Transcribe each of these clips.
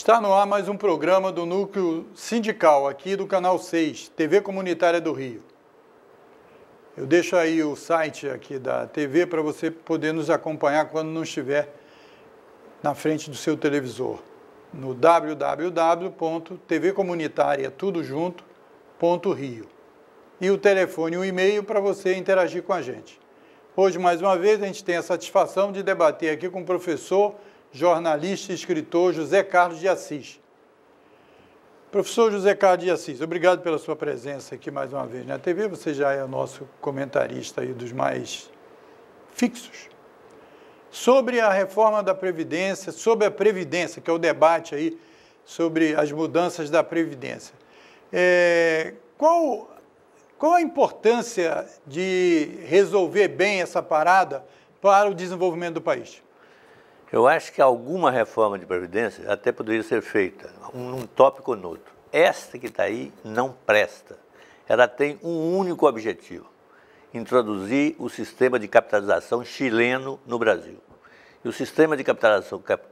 Está no ar mais um programa do Núcleo Sindical, aqui do Canal 6, TV Comunitária do Rio. Eu deixo aí o site aqui da TV para você poder nos acompanhar quando não estiver na frente do seu televisor, no www.tvcomunitariatudojunto.rio. E o telefone e o e-mail para você interagir com a gente. Hoje, mais uma vez, a gente tem a satisfação de debater aqui com o professor jornalista e escritor José Carlos de Assis. Professor José Carlos de Assis, obrigado pela sua presença aqui mais uma vez na TV. Você já é o nosso comentarista aí dos mais fixos. Sobre a reforma da Previdência, sobre a Previdência, que é o debate aí sobre as mudanças da Previdência. É, qual, qual a importância de resolver bem essa parada para o desenvolvimento do país? Eu acho que alguma reforma de previdência até poderia ser feita, um tópico ou outro. Esta que está aí não presta. Ela tem um único objetivo: introduzir o sistema de capitalização chileno no Brasil. E o sistema de capitalização, cap,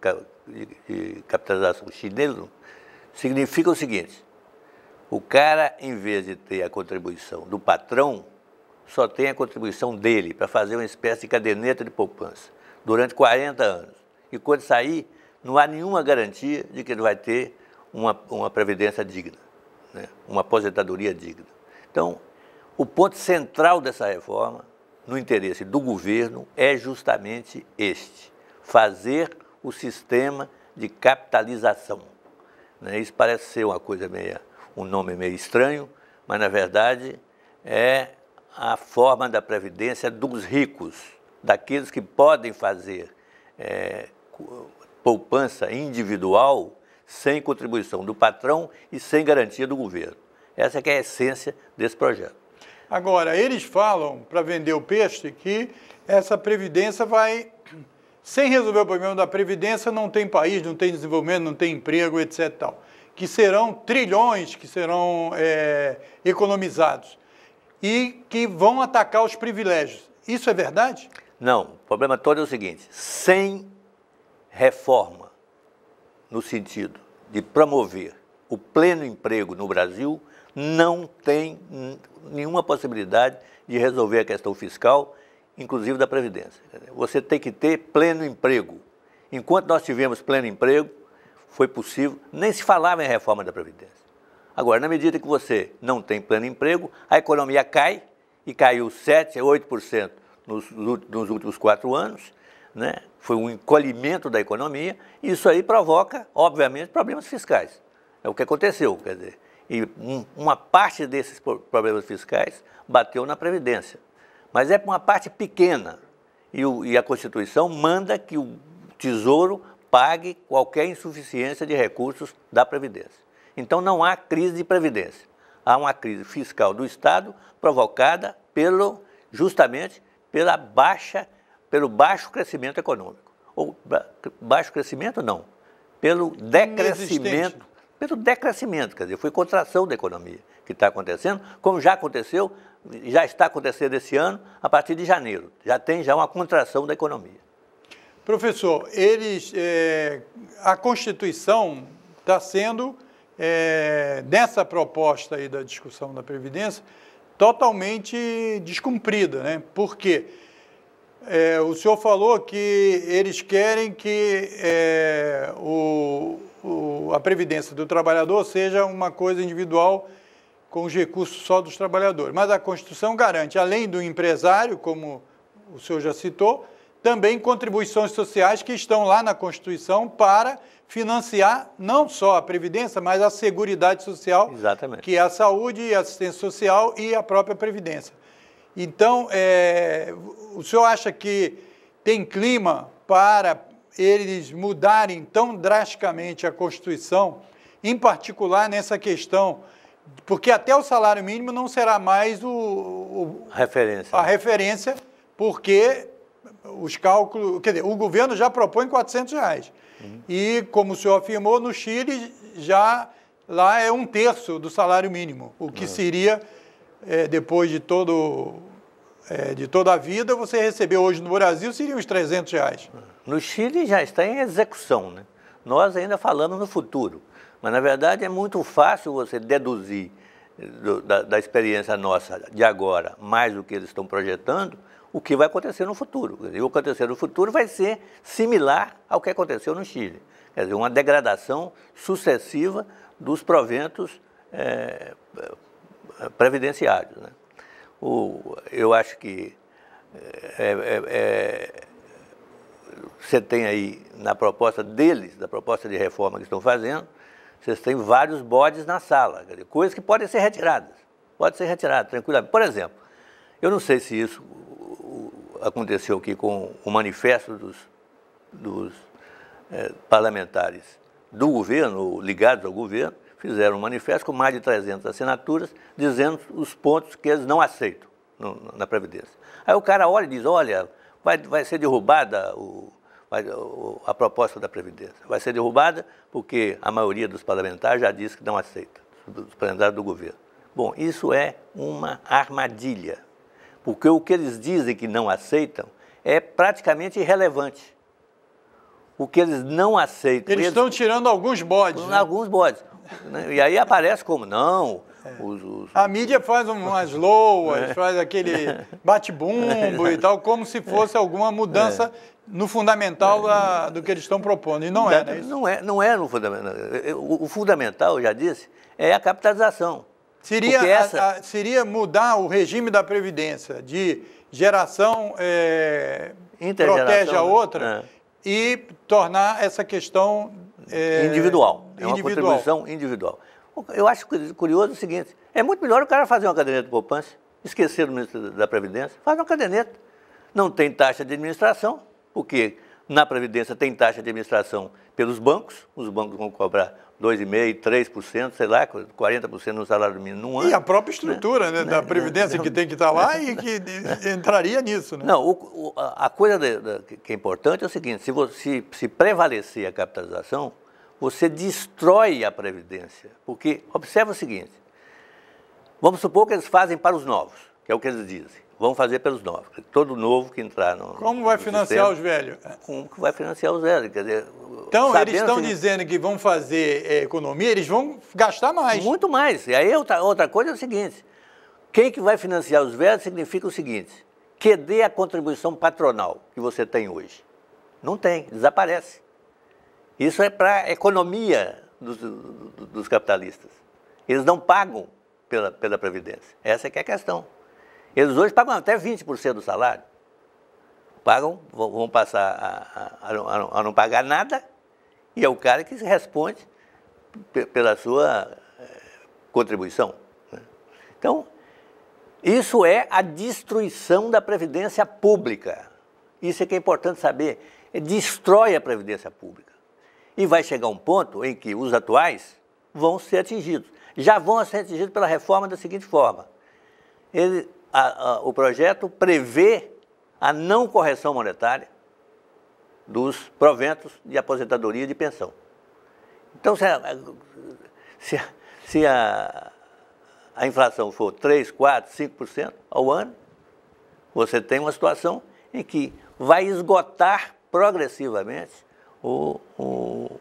de capitalização chileno significa o seguinte: o cara, em vez de ter a contribuição do patrão, só tem a contribuição dele para fazer uma espécie de caderneta de poupança durante 40 anos e quando sair, não há nenhuma garantia de que ele vai ter uma, uma previdência digna, né? uma aposentadoria digna. Então, o ponto central dessa reforma, no interesse do governo, é justamente este: fazer o sistema de capitalização. Né? Isso parece ser uma coisa meio, um nome meio estranho, mas na verdade é a forma da previdência dos ricos, daqueles que podem fazer é, poupança individual sem contribuição do patrão e sem garantia do governo. Essa é, é a essência desse projeto. Agora, eles falam, para vender o peixe, que essa previdência vai... Sem resolver o problema da previdência, não tem país, não tem desenvolvimento, não tem emprego, etc. Tal, que serão trilhões que serão é, economizados e que vão atacar os privilégios. Isso é verdade? Não. O problema todo é o seguinte: sem reforma no sentido de promover o pleno emprego no Brasil não tem nenhuma possibilidade de resolver a questão fiscal, inclusive da Previdência. Você tem que ter pleno emprego. Enquanto nós tivemos pleno emprego, foi possível, nem se falava em reforma da Previdência. Agora, na medida que você não tem pleno emprego, a economia cai, e caiu 7% a 8% nos, nos últimos quatro anos, né? foi um encolhimento da economia, e isso aí provoca, obviamente, problemas fiscais. É o que aconteceu, quer dizer. E um, uma parte desses problemas fiscais bateu na Previdência. Mas é uma parte pequena. E, o, e a Constituição manda que o Tesouro pague qualquer insuficiência de recursos da Previdência. Então não há crise de Previdência. Há uma crise fiscal do Estado provocada pelo, justamente pela baixa pelo baixo crescimento econômico. Ou baixo crescimento não, pelo decrescimento, pelo decrescimento, quer dizer, foi contração da economia que está acontecendo, como já aconteceu, já está acontecendo esse ano, a partir de janeiro. Já tem já uma contração da economia. Professor, eles, é, a Constituição está sendo, é, nessa proposta aí da discussão da Previdência, totalmente descumprida, né? Por quê? Porque é, o senhor falou que eles querem que é, o, o, a previdência do trabalhador seja uma coisa individual com os recursos só dos trabalhadores. Mas a Constituição garante, além do empresário, como o senhor já citou, também contribuições sociais que estão lá na Constituição para financiar não só a Previdência, mas a Seguridade Social, Exatamente. que é a saúde, a assistência social e a própria Previdência. Então, é, o senhor acha que tem clima para eles mudarem tão drasticamente a Constituição, em particular nessa questão? Porque até o salário mínimo não será mais o, o referência. a né? referência, porque os cálculos, quer dizer, o governo já propõe 400 reais. Uhum. E, como o senhor afirmou, no Chile já lá é um terço do salário mínimo, o que uhum. seria é, depois de, todo, é, de toda a vida, você recebeu hoje no Brasil seria uns 300 reais. No Chile já está em execução, né? Nós ainda falamos no futuro. Mas, na verdade, é muito fácil você deduzir eh, do, da, da, experiência nossa de agora, mais do que eles estão projetando, o que vai acontecer no futuro. E o que acontecer no futuro vai ser similar ao que aconteceu no Chile. Quer dizer, uma degradação sucessiva dos proventos é, previdenciários. Né? O, eu acho que é, é, é, você tem aí na proposta deles, da proposta de reforma que estão fazendo, vocês têm vários bodes na sala, coisas que podem ser retiradas. Pode ser retirada, tranquilamente. Por exemplo, eu não sei se isso aconteceu aqui com o manifesto dos, dos é, parlamentares do governo, ligados ao governo, fizeram um manifesto com mais de 300 assinaturas, dizendo os pontos que eles não aceitam no, na Previdência. Aí o cara olha e diz, olha, vai, vai ser derrubada o, vai, o, a proposta da Previdência. Vai ser derrubada porque a maioria dos parlamentares já disse que não aceita, dos parlamentares do governo. Bom, isso é uma armadilha, porque o que eles dizem que não aceitam é praticamente irrelevante o que eles não aceitam. Eles, eles... estão tirando alguns bodes. Né? Alguns né? bodes. Né? E aí aparece como? Não. É. Os, os... A mídia faz umas loas, é. faz aquele bate-bumbo e tal, como se fosse alguma mudança é. no fundamental da, do que eles estão propondo. E não é, né? Não é, não é no fundamental. O, o fundamental, eu já disse, é a capitalização. Seria, essa... a, a, seria mudar o regime da Previdência de geração é, protege a né? outra e tornar essa questão é... Individual. É individual. uma contribuição individual. Eu acho curioso é o seguinte: é muito melhor o cara fazer uma caderneta de poupança, esquecer do Ministro da Previdência, faz uma caderneta. Não tem taxa de administração, porque na Previdência tem taxa de administração pelos bancos, os bancos vão cobrar 2,5%, 3%, sei lá, 40% no salário mínimo num ano. E a própria né? estrutura né? Né? da Previdência não, não, que tem que estar tá lá e que entraria nisso. Né? Não, o, o, a coisa de, de, que é importante é o seguinte, se, você, se prevalecer a capitalização, você destrói a Previdência. Porque, observa o seguinte, vamos supor que eles fazem para os novos, que é o que eles dizem vamos fazer pelos novos. Todo novo que entrar no. Como vai no financiar sistema, os velhos? Como que vai financiar os velhos? Quer dizer, então, eles estão dizendo que vão fazer é, economia, eles vão gastar mais. Muito mais. E aí, outra, outra coisa é o seguinte: quem que vai financiar os velhos significa o seguinte: que dê a contribuição patronal que você tem hoje. Não tem, desaparece. Isso é para a economia dos, dos, dos, capitalistas. Eles não pagam pela, pela Previdência. Essa é que é a questão. Eles hoje pagam até 20% do salário. Pagam, vão passar a, a, a, não, a, não, pagar nada, e é o cara que se responde pela sua eh, contribuição. Né? Então, isso é a destruição da Previdência Pública. Isso é que é importante saber. É, destrói a Previdência Pública. E vai chegar um ponto em que os atuais vão ser atingidos. Já vão ser atingidos pela reforma da seguinte forma. Eles, a, a, o projeto prevê a não correção monetária dos proventos de aposentadoria de pensão. Então, se a, se, se a, a inflação for 3, 4, 5% ao ano, você tem uma situação em que vai esgotar progressivamente o, o,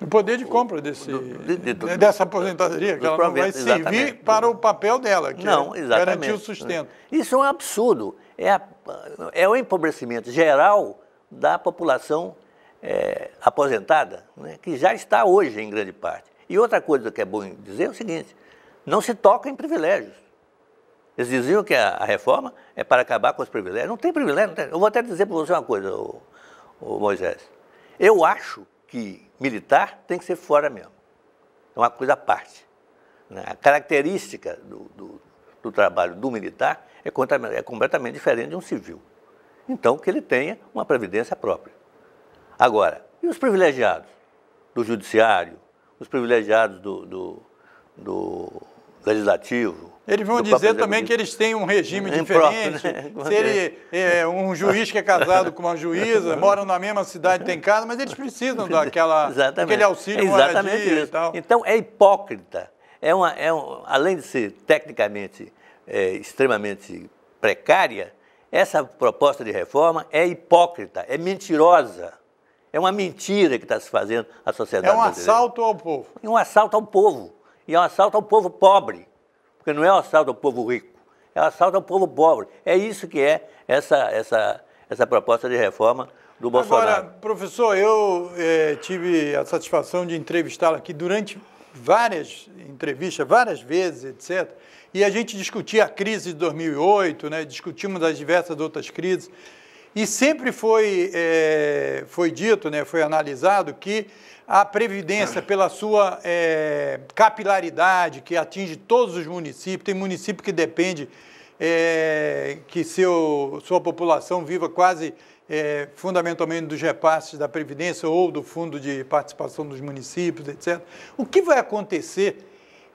o poder de compra desse, do, de, de, né, dessa aposentadoria, que ela não vai servir exatamente. para o papel dela, que é não, é garantir o sustento. Isso é um absurdo. É, a, é o empobrecimento geral da população é, aposentada, né, que já está hoje em grande parte. E outra coisa que é bom dizer é o seguinte: não se toca em privilégios. Eles diziam que a, a reforma é para acabar com os privilégios. Não tem privilégio. Não tem. Eu vou até dizer para você uma coisa, Moisés. Eu acho que militar tem que ser fora mesmo. É uma coisa à parte. Né? A característica do, do, do, trabalho do militar é, contra, é completamente diferente de um civil. Então, que ele tenha uma previdência própria. Agora, e os privilegiados do judiciário, os privilegiados do, do, do legislativo. Eles vão dizer também que eles têm um regime diferente. Próprio, né? Se ele é um juiz que é casado com uma juíza, moram na mesma cidade, tem casa, mas eles precisam daquela, daquele auxílio é Exatamente isso. e tal. Então é hipócrita. É uma, é um, além de ser tecnicamente é, extremamente precária, essa proposta de reforma é hipócrita, é mentirosa. É uma mentira que está se fazendo à sociedade. É um brasileira. assalto ao povo. É um assalto ao povo e é um assalto ao povo pobre, porque não é um assalto ao povo rico, é um assalto ao povo pobre. É isso que é essa, essa, essa proposta de reforma do Bolsonaro. Agora, professor, eu eh, tive a satisfação de entrevistá-lo aqui durante várias entrevistas, várias vezes, etc. E a gente discutia a crise de 2008, né? discutimos as diversas outras crises. E sempre foi, é, foi dito, né, foi analisado que a Previdência, pela sua é, capilaridade, que atinge todos os municípios, tem município que depende é, que seu, sua população viva quase é, fundamentalmente dos repasses da Previdência ou do Fundo de Participação dos Municípios, etc. O que vai acontecer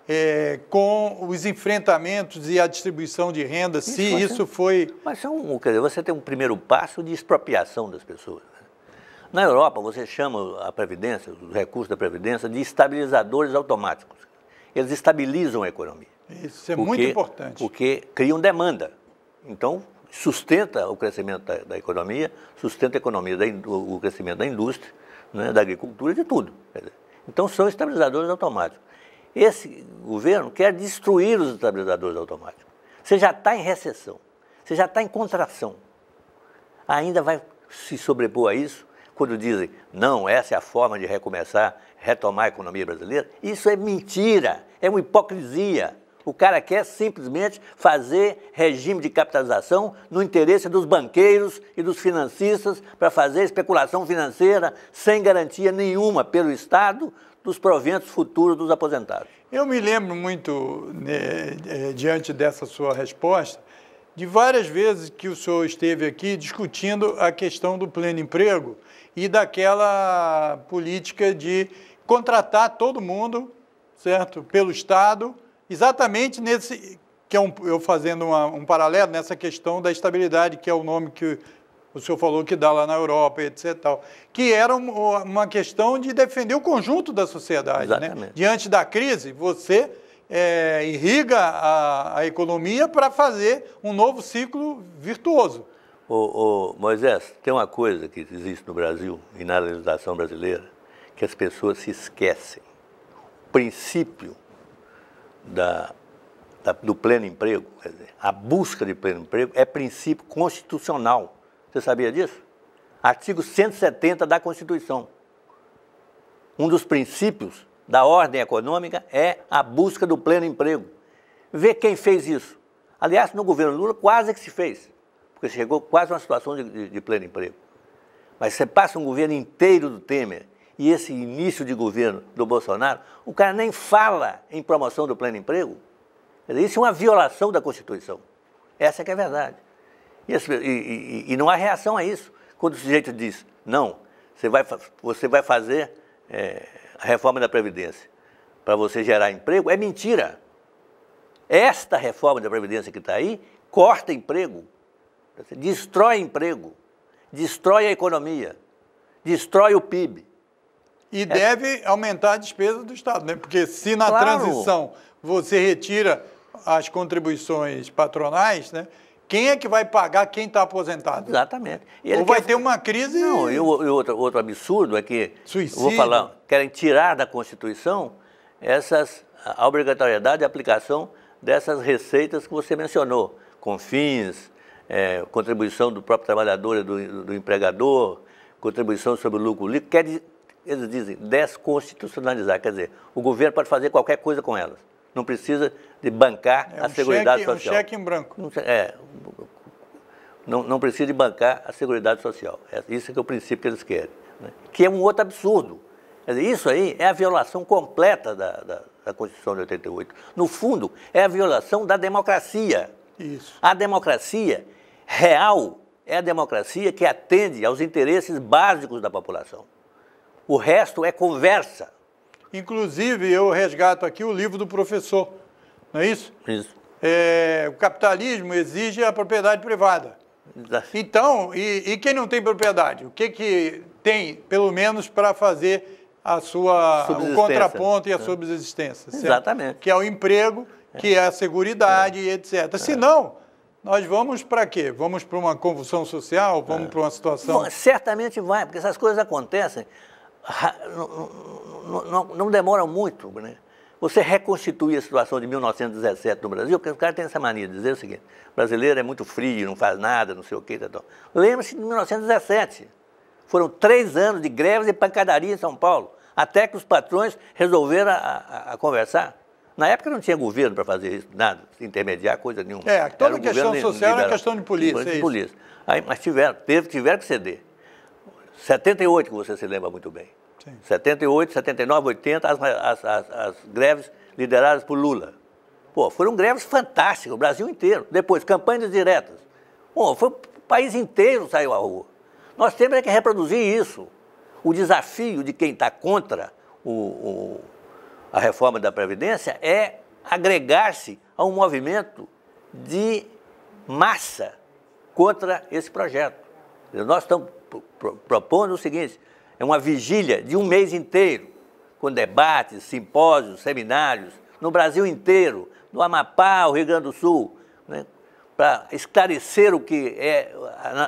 é, com os enfrentamentos e a distribuição de renda, isso, se isso é, foi. Mas é um, quer dizer, você tem um primeiro passo de expropriação das pessoas. Né? Na Europa, você chama a Previdência, os recursos da Previdência, de estabilizadores automáticos. Eles estabilizam a economia. Isso é porque, muito importante. Porque criam demanda. Então, sustenta o crescimento da, da economia, sustenta a economia, da, o crescimento da indústria, né, da agricultura, de tudo. Então, são estabilizadores automáticos. Esse governo quer destruir os estabilizadores automáticos. Você já está em recessão, você já está em contração. Ainda vai se sobrepor a isso quando dizem, não, essa é a forma de recomeçar, retomar a economia brasileira. Isso é mentira, é uma hipocrisia. O cara quer simplesmente fazer regime de capitalização no interesse dos banqueiros e dos financistas para fazer especulação financeira sem garantia nenhuma pelo Estado, dos proventos futuros dos aposentados. Eu me lembro muito, né, é, diante dessa sua resposta, de várias vezes que o senhor esteve aqui discutindo a questão do pleno emprego e daquela política de contratar todo mundo, certo, pelo Estado, exatamente nesse que é um, eu fazendo uma, um paralelo nessa questão da estabilidade, que é o nome que o senhor falou que dá lá na Europa, etc. Tal, que era uma questão de defender o conjunto da sociedade. Né? Diante da crise, você é, irriga a, a economia para fazer um novo ciclo virtuoso. Ô, ô, Moisés, tem uma coisa que existe no Brasil e na legislação brasileira que as pessoas se esquecem. O princípio da, da, do pleno emprego, dizer, a busca de pleno emprego, é princípio constitucional. Você sabia disso? Artigo 170 da Constituição. Um dos princípios da ordem econômica é a busca do pleno emprego. Vê quem fez isso. Aliás, no governo Lula quase que se fez, porque chegou quase a uma situação de, de, de pleno emprego. Mas você passa um governo inteiro do Temer e esse início de governo do Bolsonaro, o cara nem fala em promoção do pleno emprego. Isso é uma violação da Constituição. Essa é que é a verdade. E, e, e, não há reação a isso. Quando o sujeito diz, não, você vai, você vai fazer é, a reforma da Previdência para você gerar emprego, é mentira. Esta reforma da Previdência que está aí corta emprego, destrói emprego, destrói a economia, destrói o PIB. E é. deve aumentar a despesa do Estado, né? Porque se na claro. transição você retira as contribuições patronais, né? Quem é que vai pagar quem está aposentado? Exatamente. Ou vai quer... ter uma crise. Não, e, e outro, outro, absurdo é que. Suicídio. Vou falar, querem tirar da Constituição essas, a obrigatoriedade de aplicação dessas receitas que você mencionou: com é, contribuição do próprio trabalhador e do, do empregador, contribuição sobre o lucro líquido. Quer, eles dizem desconstitucionalizar, quer dizer, o governo pode fazer qualquer coisa com elas não precisa de bancar é um a Seguridade cheque, Social. É um cheque em branco. É, não, não precisa de bancar a Seguridade Social. É isso é, é o princípio que eles querem, né? que é um outro absurdo. isso aí é a violação completa da, da, da, Constituição de 88. No fundo, é a violação da democracia. Isso. A democracia real é a democracia que atende aos interesses básicos da população. O resto é conversa. Inclusive, eu resgato aqui o livro do professor, não é isso? Isso. É, o capitalismo exige a propriedade privada. Exato. Então, e, e, quem não tem propriedade? O que, que tem, pelo menos, para fazer a sua, o contraponto e a é. subsistência? Certo? Exatamente. Que é o emprego, que é, é a seguridade, é. etc. É. Se não, nós vamos para quê? Vamos para uma convulsão social? Vamos é. para uma situação. Bom, certamente vai, porque essas coisas acontecem não, não, não demora muito, né? Você reconstitui a situação de 1917 no Brasil, porque os caras têm essa mania de dizer o seguinte: brasileiro é muito frio, não faz nada, não sei o quê. Tal. Tá, tá. Lembre-se de 1917. Foram três anos de greves e pancadaria em São Paulo, até que os patrões resolveram a, a, a conversar. Na época não tinha governo para fazer isso, nada, intermediar coisa nenhuma. É, toda questão social é era questão de polícia. É de polícia. É Aí, mas tiveram, teve, tiveram que ceder. 78, que você se lembra muito bem. Sim. 78, 79, 80, as, as, as, as greves lideradas por Lula. Pô, foram greves fantásticas, o Brasil inteiro. Depois, campanhas diretas. pô, foi o país inteiro saiu à rua. Nós temos é que reproduzir isso. O desafio de quem está contra o, o, a reforma da Previdência é agregar-se a um movimento de massa contra esse projeto. Nós estamos propondo o seguinte: é uma vigília de um mês inteiro, com debates, simpósios, seminários, no Brasil inteiro, no Amapá, o Rio Grande do Sul, né, para esclarecer o que é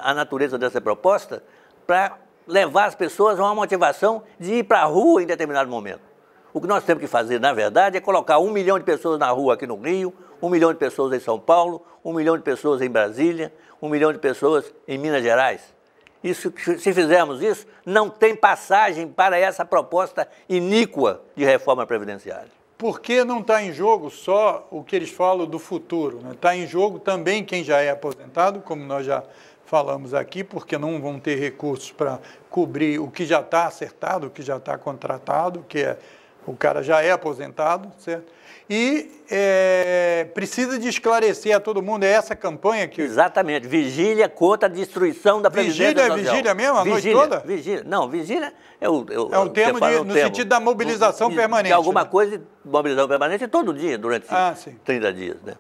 a natureza dessa proposta, para levar as pessoas a uma motivação de ir para a rua em determinado momento. O que nós temos que fazer, na verdade, é colocar um milhão de pessoas na rua aqui no Rio, um milhão de pessoas em São Paulo, um milhão de pessoas em Brasília, um milhão de pessoas em Minas Gerais. E se fizermos isso, não tem passagem para essa proposta iníqua de reforma previdenciária. Porque não está em jogo só o que eles falam do futuro, está né? Tá em jogo também quem já é aposentado, como nós já falamos aqui, porque não vão ter recursos para cobrir o que já está acertado, o que já está contratado, que é, o cara já é aposentado, certo? e é, precisa de esclarecer a todo mundo. É essa campanha que. Exatamente. Vigília contra a destruição da presidência vigília, Vigília é vigília mesmo? A vigília, noite toda? Vigília. Não, vigília é o. É, o, é um termo de, é no termo. sentido da mobilização no, permanente. De alguma né? coisa, mobilização permanente todo dia, durante ah, 30 dias. Né?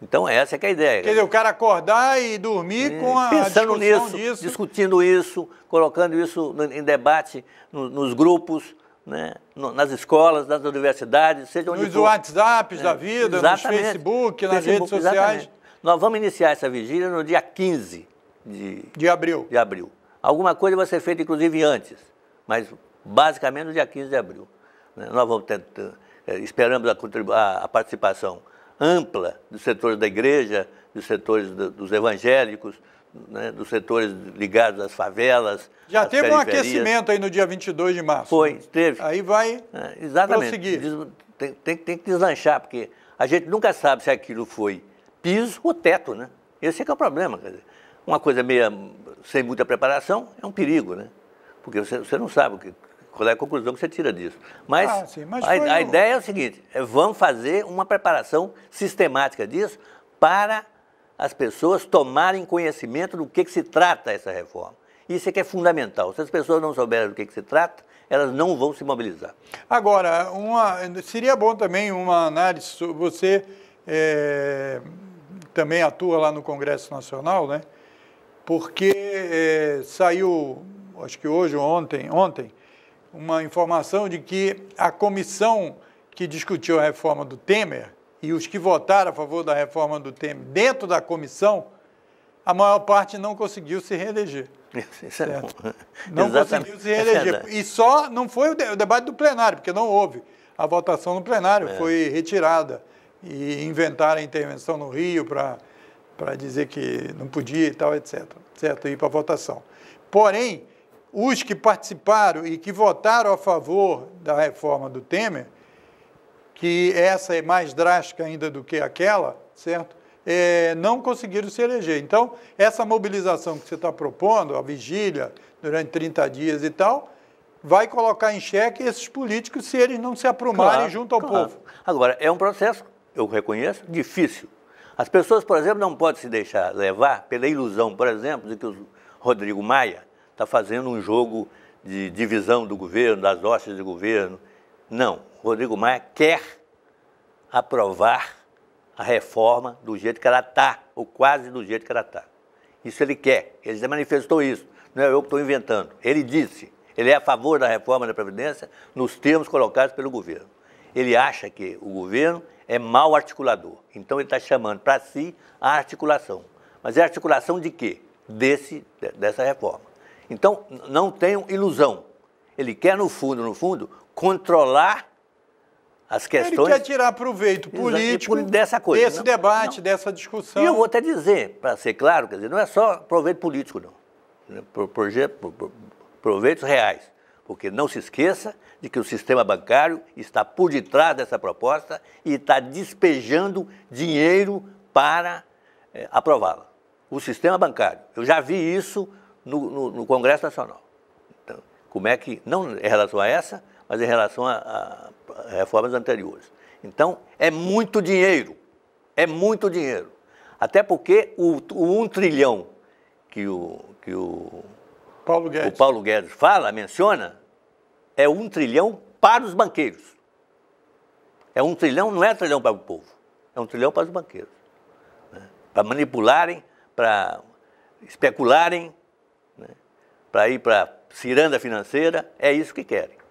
Então, essa é, que é a ideia. Quer dizer, o cara acordar e dormir e, é, com a Pensando discussão nisso, disso. discutindo isso, colocando isso em debate nos grupos né? nas escolas, nas universidades, seja onde Nos for. WhatsApps da é, vida, nos Facebook, nas Facebook, redes sociais. Nós vamos iniciar essa vigília no dia 15 de, de, abril. de abril. Alguma coisa vai ser feita, inclusive, antes, mas basicamente no dia 15 de abril. Né. Nós vamos tentar, eh, esperamos a, a participação ampla dos setores da igreja, dos setores do, dos evangélicos, né, dos setores ligados às favelas. Já às teve um aquecimento aí no dia 22 de março. Foi, teve. Aí vai é, exatamente. prosseguir. Tem, tem, tem que deslanchar, porque a gente nunca sabe se aquilo foi piso ou teto, né? Esse é que é o problema. Uma coisa meio sem muita preparação é um perigo, né? Porque você, você não sabe o que, qual é a conclusão que você tira disso. Mas, ah, sim, mas a, a, ideia é o seguinte: é, vamos fazer uma preparação sistemática disso para as pessoas tomarem conhecimento do que, que se trata essa reforma. Isso é que é fundamental. Se as pessoas não souberem do que, que se trata, elas não vão se mobilizar. Agora, uma, seria bom também uma análise. Você é, também atua lá no Congresso Nacional, né? Porque é, saiu, acho que hoje ou ontem, ontem, uma informação de que a comissão que discutiu a reforma do Temer e os que votaram a favor da reforma do Temer dentro da comissão, a maior parte não conseguiu se reeleger. Isso é certo? bom. Não Exatamente. conseguiu se reeleger. É e só não foi o, de, o, debate do plenário, porque não houve. A votação no plenário é. foi retirada. E inventaram a intervenção no Rio para dizer que não podia e tal, etc. Certo? E ir para a votação. Porém, os que participaram e que votaram a favor da reforma do Temer que essa é mais drástica ainda do que aquela, certo? É, não conseguiram se eleger. Então, essa mobilização que você está propondo, a vigília durante 30 dias e tal, vai colocar em xeque esses políticos se eles não se aprumarem claro, junto ao claro. povo. Agora, é um processo, eu reconheço, difícil. As pessoas, por exemplo, não podem se deixar levar pela ilusão, por exemplo, de que o Rodrigo Maia está fazendo um jogo de divisão do governo, das hostes de governo. Não. Rodrigo Maia quer aprovar a reforma do jeito que ela está, ou quase do jeito que ela está. Isso ele quer, ele já manifestou isso, não é eu que estou inventando. Ele disse, ele é a favor da reforma da Previdência nos termos colocados pelo governo. Ele acha que o governo é mau articulador, então ele está chamando para si a articulação. Mas é articulação de quê? Desse, dessa reforma. Então, não tenham ilusão. Ele quer, no fundo, no fundo, controlar as questões. Ele quer tirar proveito político Exato, dessa coisa, desse não, né? debate, não. dessa discussão. E eu vou até dizer, para ser claro, quer dizer, não é só proveito político, não. Pro, proveitos reais. Porque não se esqueça de que o sistema bancário está por detrás dessa proposta e está despejando dinheiro para é, aprová-la. O sistema bancário. Eu já vi isso no, no, no Congresso Nacional. Então, como é que, não em relação a essa, mas em relação a, a reformas anteriores. Então, é muito dinheiro, é muito dinheiro. Até porque o, o um trilhão que o, que o Paulo, Guedes. o Paulo Guedes fala, menciona, é um trilhão para os banqueiros. É um trilhão, não é trilhão para o povo, é um trilhão para os banqueiros. Né? Para manipularem, para especularem, né? para ir para ciranda financeira, é isso que querem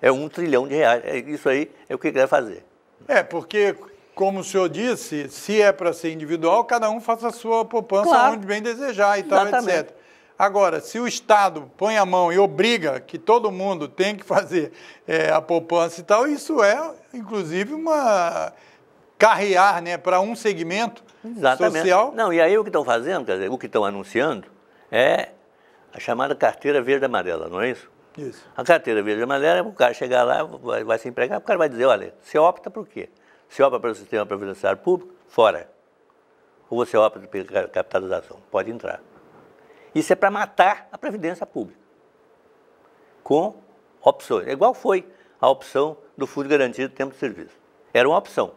é um trilhão de reais. É isso aí é o que quer fazer. É, porque, como o senhor disse, se é para ser individual, cada um faça a sua poupança claro. onde bem desejar e tal, etc. Agora, se o Estado põe a mão e obriga que todo mundo tem que fazer é, a poupança e tal, isso é, inclusive, uma carrear né, para um segmento Exatamente. social. Não, e aí o que estão fazendo, quer dizer, o que estão anunciando é a chamada carteira verde-amarela, não é isso? Isso. A carteira verde e amarela, o cara chegar lá, vai, vai, se empregar, o cara vai dizer, olha, você opta por quê? Você opta pelo sistema previdenciário público? Fora. Ou você opta pela capitalização? Pode entrar. Isso é para matar a previdência pública. Com opções. É igual foi a opção do fundo garantido tempo de serviço. Era uma opção.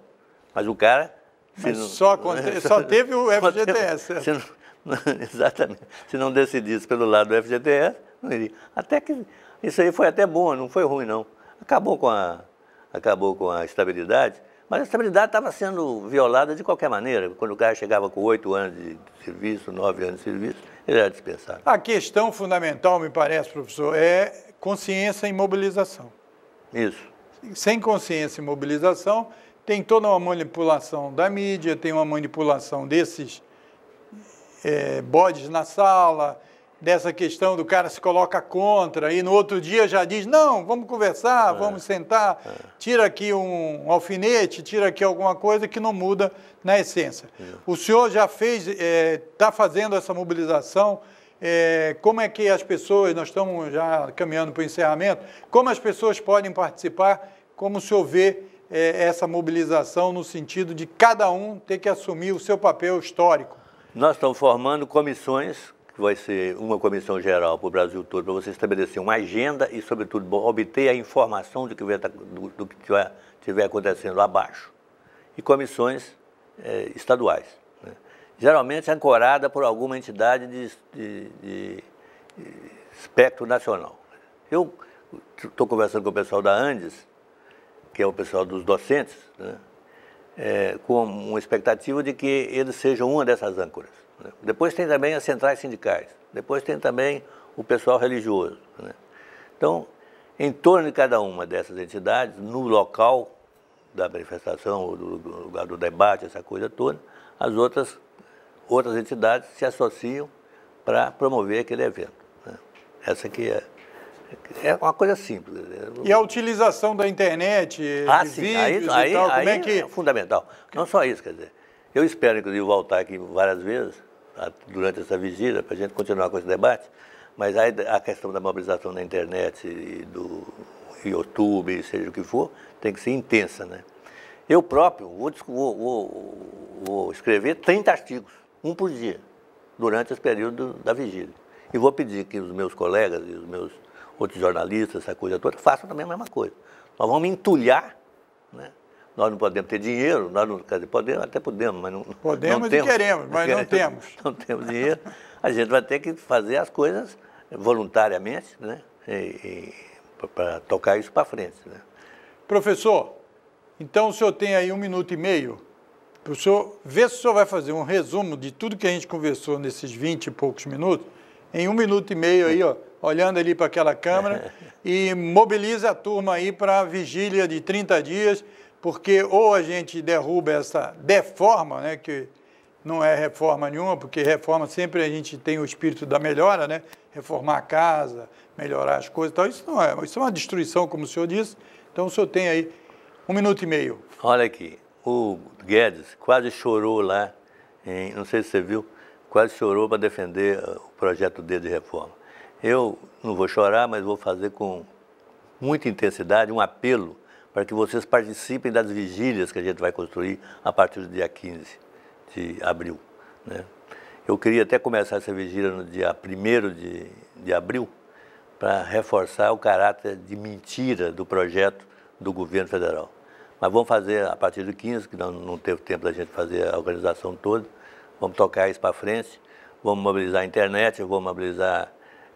Mas o cara... Mas não, só, só, só teve o FGTS. Né? Se não, exatamente. Se não decidisse pelo lado do FGTS, não iria. Até que isso aí foi até bom, não foi ruim, não. Acabou com a, acabou com a estabilidade, mas a estabilidade estava sendo violada de qualquer maneira. Quando o cara chegava com oito anos de serviço, nove anos de serviço, ele era dispensado. A questão fundamental, me parece, professor, é consciência e mobilização. Isso. Sem consciência e mobilização, tem toda uma manipulação da mídia, tem uma manipulação desses é, bodes na sala, dessa questão do cara se coloca contra e no outro dia já diz: não, vamos conversar, é, vamos sentar, é. tira aqui um alfinete, tira aqui alguma coisa que não muda na essência. É. O senhor já fez, está eh, fazendo essa mobilização. Eh, como é que as pessoas, nós estamos já caminhando para o encerramento, como as pessoas podem participar, como o senhor vê eh, essa mobilização no sentido de cada um ter que assumir o seu papel histórico? Nós estamos formando comissões que vai ser uma comissão geral para o Brasil todo, para você estabelecer uma agenda e, sobretudo, obter a informação do que, vai, do, do que tiver, tiver acontecendo abaixo. E comissões é, estaduais. Né? Geralmente ancorada por alguma entidade de, de, de, de espectro nacional. Eu estou conversando com o pessoal da Andes, que é o pessoal dos docentes, né? é, com uma expectativa de que eles sejam uma dessas âncoras. Depois tem também as centrais sindicais, depois tem também o pessoal religioso. Né? Então, em torno de cada uma dessas entidades, no local da manifestação, do lugar do debate, essa coisa toda, as outras, outras entidades se associam para promover aquele evento. Né? Essa aqui é, é uma coisa simples. Né? E a utilização da internet, ah, sim, vídeos aí, aí, tal, aí, como é que... É fundamental. Não só isso, quer dizer, eu espero, inclusive, voltar aqui várias vezes durante essa visita, para a gente continuar com esse debate, mas aí a questão da mobilização na internet e do YouTube, seja o que for, tem que ser intensa, né? Eu próprio vou, vou, vou escrever 30 artigos, um por dia, durante esse período da vigília. E vou pedir que os meus colegas e os meus outros jornalistas, essa coisa toda, façam também a mesma coisa. Nós vamos entulhar né, nós não podemos ter dinheiro, nós não, dizer, podemos, até podemos, mas não Podemos não temos, e queremos, mas não, queremos, não temos. Não temos dinheiro. A gente vai ter que fazer as coisas voluntariamente, né? para tocar isso para frente. Né? Professor, então o senhor tem aí um minuto e meio para o senhor ver se o senhor vai fazer um resumo de tudo que a gente conversou nesses 20 e poucos minutos, em um minuto e meio aí, ó, olhando ali para aquela câmera, e mobiliza a turma aí para a vigília de 30 dias porque ou a gente derruba essa deforma, né, que não é reforma nenhuma, porque reforma sempre a gente tem o espírito da melhora, né? reformar a casa, melhorar as coisas e tal. Isso não é, isso é uma destruição, como o senhor disse. Então o senhor tem aí um minuto e meio. Olha aqui, o Guedes quase chorou lá, em, não sei se você viu, quase chorou para defender uh, o projeto dele de reforma. Eu não vou chorar, mas vou fazer com muita intensidade um apelo para que vocês participem das vigílias que a gente vai construir a partir do dia 15 de abril. Né? Eu queria até começar essa vigília no dia 1 de, de abril, para reforçar o caráter de mentira do projeto do governo federal. Mas vamos fazer a partir do 15, que não, não teve tempo da gente fazer a organização toda, vamos tocar isso para frente, vamos mobilizar a internet, vamos mobilizar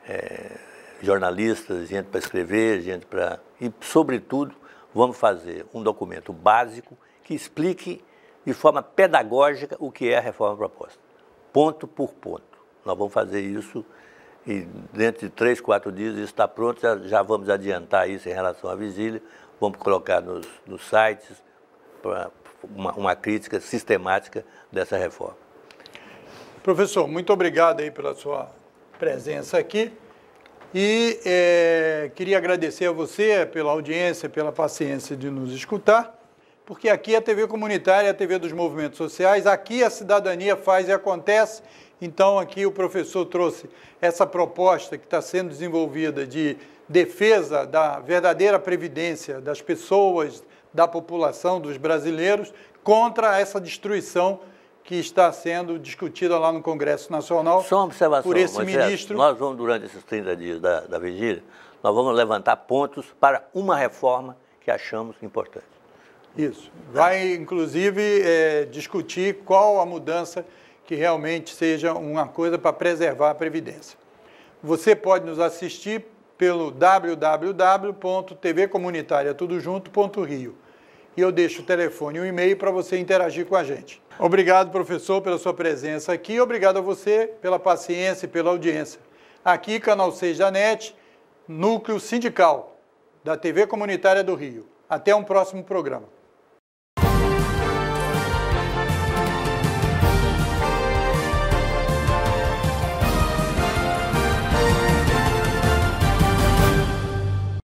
é, jornalistas, gente para escrever, gente para. e, sobretudo, vamos fazer um documento básico que explique de forma pedagógica o que é a reforma proposta, ponto por ponto. Nós vamos fazer isso e dentro de três, quatro dias isso está pronto, já, já vamos adiantar isso em relação à vigília, vamos colocar nos, nos sites uma, uma crítica sistemática dessa reforma. Professor, muito obrigado aí pela sua presença aqui. E é, queria agradecer a você pela audiência, pela paciência de nos escutar, porque aqui é a TV comunitária, é a TV dos movimentos sociais, aqui a cidadania faz e acontece. Então, aqui o professor trouxe essa proposta que está sendo desenvolvida de defesa da verdadeira previdência das pessoas, da população, dos brasileiros, contra essa destruição que está sendo discutida lá no Congresso Nacional Só uma observação, por esse Moisés, ministro. Nós vamos, durante esses 30 dias da, da vigília, nós vamos levantar pontos para uma reforma que achamos importante. Isso. Vai, inclusive, é, discutir qual a mudança que realmente seja uma coisa para preservar a Previdência. Você pode nos assistir pelo www.tvcomunitariatudojunto.rio. E eu deixo o telefone e o e-mail para você interagir com a gente. Obrigado, professor, pela sua presença aqui. Obrigado a você pela paciência e pela audiência. Aqui, Canal 6 da NET, Núcleo Sindical, da TV Comunitária do Rio. Até um próximo programa.